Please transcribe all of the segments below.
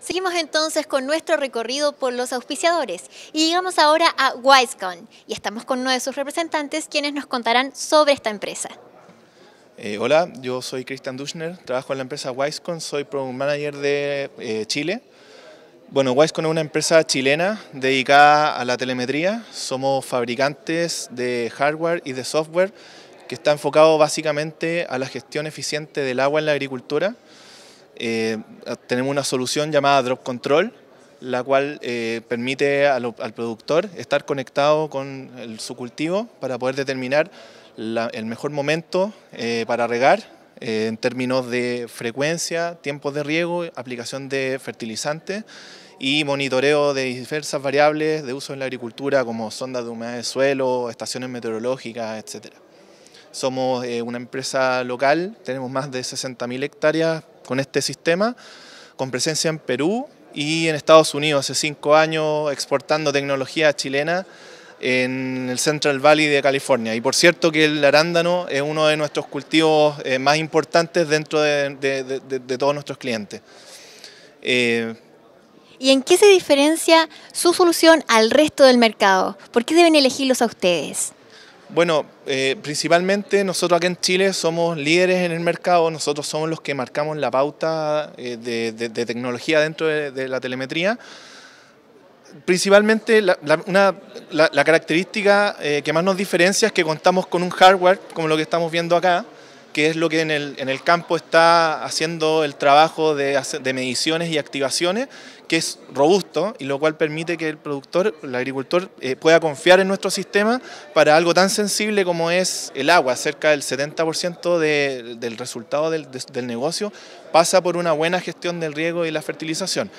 Seguimos entonces con nuestro recorrido por los auspiciadores y llegamos ahora a Wisecon y estamos con uno de sus representantes quienes nos contarán sobre esta empresa. Eh, hola, yo soy Christian Duschner, trabajo en la empresa Wisecon, soy Product Manager de eh, Chile. Bueno, Wisecon es una empresa chilena dedicada a la telemetría. Somos fabricantes de hardware y de software que está enfocado básicamente a la gestión eficiente del agua en la agricultura. Eh, tenemos una solución llamada Drop Control, la cual eh, permite al, productor estar conectado con su cultivo para poder determinar el mejor momento eh, para regar en términos de frecuencia, tiempos de riego, aplicación de fertilizantes y monitoreo de diversas variables de uso en la agricultura como sondas de humedad de suelo, estaciones meteorológicas, etc. Somos una empresa local, tenemos más de 60.000 hectáreas con este sistema, con presencia en Perú y en Estados Unidos hace cinco años exportando tecnología chilena en el Central Valley de California. Y por cierto que el arándano es uno de nuestros cultivos eh, más importantes dentro de, todos nuestros clientes. Eh, ¿Y en qué se diferencia su solución al resto del mercado? ¿Por qué deben elegirlos a ustedes? Bueno, eh, principalmente nosotros aquí en Chile somos líderes en el mercado, nosotros somos los que marcamos la pauta eh, de, tecnología dentro de, la telemetría. Principalmente la, una, la, característica eh, que más nos diferencia es que contamos con un hardware, como lo que estamos viendo acá, que es lo que en el, en el campo está haciendo el trabajo de, mediciones y activaciones, que es robusto y lo cual permite que el productor, el agricultor, eh, pueda confiar en nuestro sistema para algo tan sensible como es el agua. Cerca del 70% del resultado del, del negocio pasa por una buena gestión del riego y la fertilización.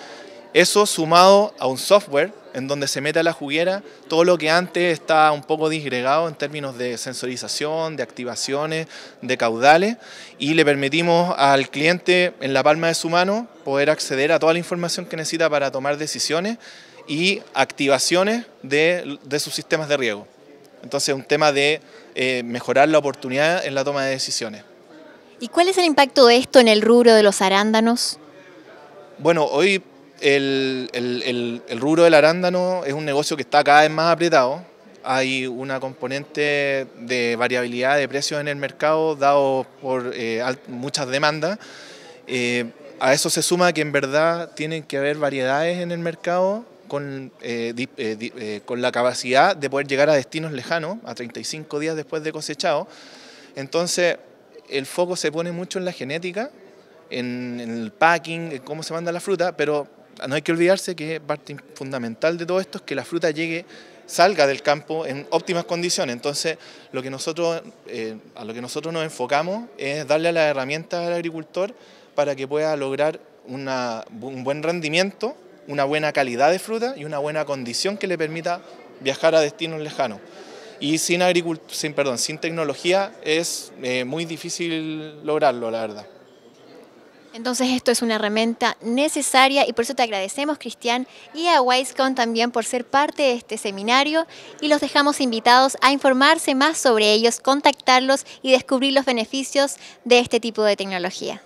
Eso sumado a un software en donde se mete a la juguera todo lo que antes estaba un poco disgregado en términos de sensorización, de activaciones, de caudales, y le permitimos al cliente en la palma de su mano poder acceder a toda la información que necesita para tomar decisiones y activaciones de, sus sistemas de riego. Entonces, un tema de eh, mejorar la oportunidad en la toma de decisiones. ¿Y cuál es el impacto de esto en el rubro de los arándanos? Bueno, hoy el, el, rubro del arándano es un negocio que está cada vez más apretado. Hay una componente de variabilidad de precios en el mercado dado por eh, muchas demandas. Eh, a eso se suma que en verdad tienen que haber variedades en el mercado con, eh, con la capacidad de poder llegar a destinos lejanos, a 35 días después de cosechado. Entonces, el foco se pone mucho en la genética, en, en el packing, en cómo se manda la fruta, pero no hay que olvidarse que parte fundamental de todo esto es que la fruta llegue salga del campo en óptimas condiciones. Entonces, lo que nosotros, eh, a lo que nosotros nos enfocamos es darle a las herramientas al agricultor para que pueda lograr un buen rendimiento, una buena calidad de fruta y una buena condición que le permita viajar a destinos lejanos. Y sin, sin, perdón, sin tecnología es eh, muy difícil lograrlo, la verdad. Entonces esto es una herramienta necesaria y por eso te agradecemos Cristian y a Wisecon también por ser parte de este seminario y los dejamos invitados a informarse más sobre ellos, contactarlos y descubrir los beneficios de este tipo de tecnología.